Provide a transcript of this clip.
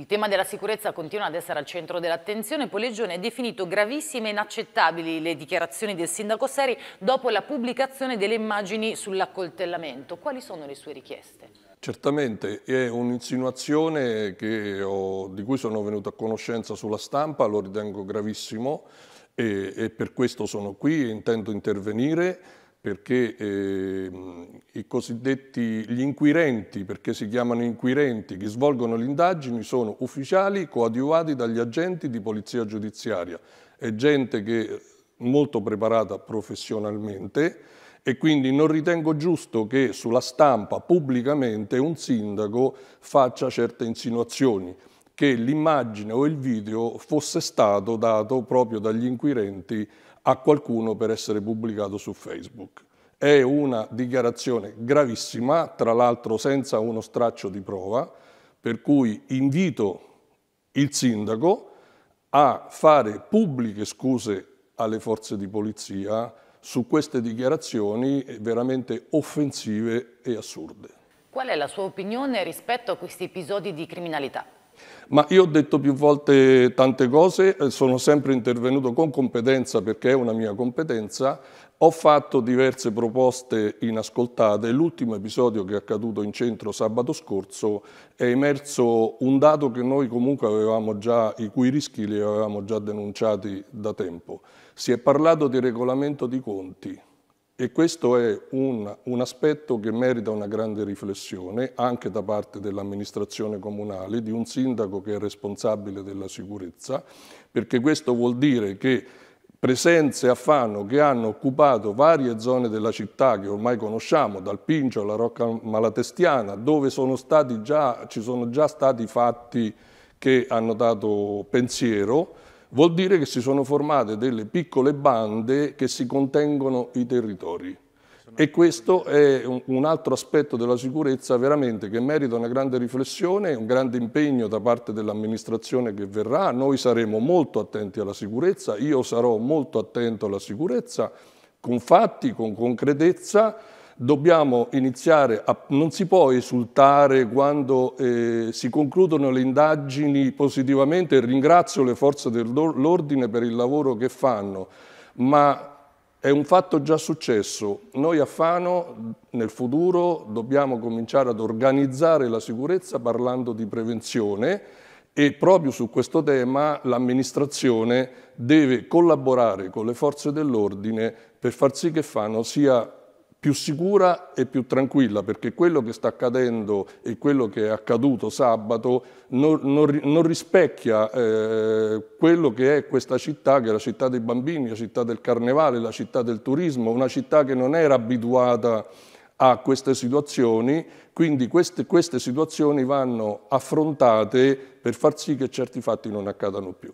Il tema della sicurezza continua ad essere al centro dell'attenzione. Poleggione ha definito gravissime e inaccettabili le dichiarazioni del sindaco Seri dopo la pubblicazione delle immagini sull'accoltellamento. Quali sono le sue richieste? Certamente, è un'insinuazione di cui sono venuto a conoscenza sulla stampa, lo ritengo gravissimo e, e per questo sono qui e intendo intervenire perché eh, i cosiddetti gli inquirenti, perché si chiamano inquirenti, che svolgono le indagini sono ufficiali coadiuvati dagli agenti di polizia giudiziaria, è gente che è molto preparata professionalmente e quindi non ritengo giusto che sulla stampa pubblicamente un sindaco faccia certe insinuazioni che l'immagine o il video fosse stato dato proprio dagli inquirenti a qualcuno per essere pubblicato su Facebook. È una dichiarazione gravissima, tra l'altro senza uno straccio di prova, per cui invito il sindaco a fare pubbliche scuse alle forze di polizia su queste dichiarazioni veramente offensive e assurde. Qual è la sua opinione rispetto a questi episodi di criminalità? Ma io ho detto più volte tante cose, eh, sono sempre intervenuto con competenza perché è una mia competenza, ho fatto diverse proposte inascoltate, l'ultimo episodio che è accaduto in centro sabato scorso è emerso un dato che noi comunque avevamo già, i cui rischi li avevamo già denunciati da tempo. Si è parlato di regolamento di conti, e questo è un, un, aspetto che merita una grande riflessione anche da parte dell'amministrazione comunale, di un sindaco che è responsabile della sicurezza, perché questo vuol dire che presenze a Fano che hanno occupato varie zone della città che ormai conosciamo, dal Pincio alla Rocca Malatestiana, dove sono già, ci sono già stati fatti che hanno dato pensiero, vuol dire che si sono formate delle piccole bande che si contengono i territori. E questo è un altro aspetto della sicurezza veramente che merita una grande riflessione, un grande impegno da parte dell'amministrazione che verrà. Noi saremo molto attenti alla sicurezza, io sarò molto attento alla sicurezza, con fatti, con concretezza dobbiamo iniziare a, non si può esultare quando eh, si concludono le indagini positivamente, ringrazio le forze dell'ordine per il lavoro che fanno, ma è un fatto già successo. Noi a Fano nel futuro dobbiamo cominciare ad organizzare la sicurezza parlando di prevenzione e proprio su questo tema l'amministrazione deve collaborare con le forze dell'ordine per far sì che Fano sia più sicura e più tranquilla, perché quello che sta accadendo e quello che è accaduto sabato non, non, non rispecchia eh, quello che è questa città, che è la città dei bambini, la città del carnevale, la città del turismo, una città che non era abituata a queste situazioni, quindi queste, queste situazioni vanno affrontate per far sì che certi fatti non accadano più.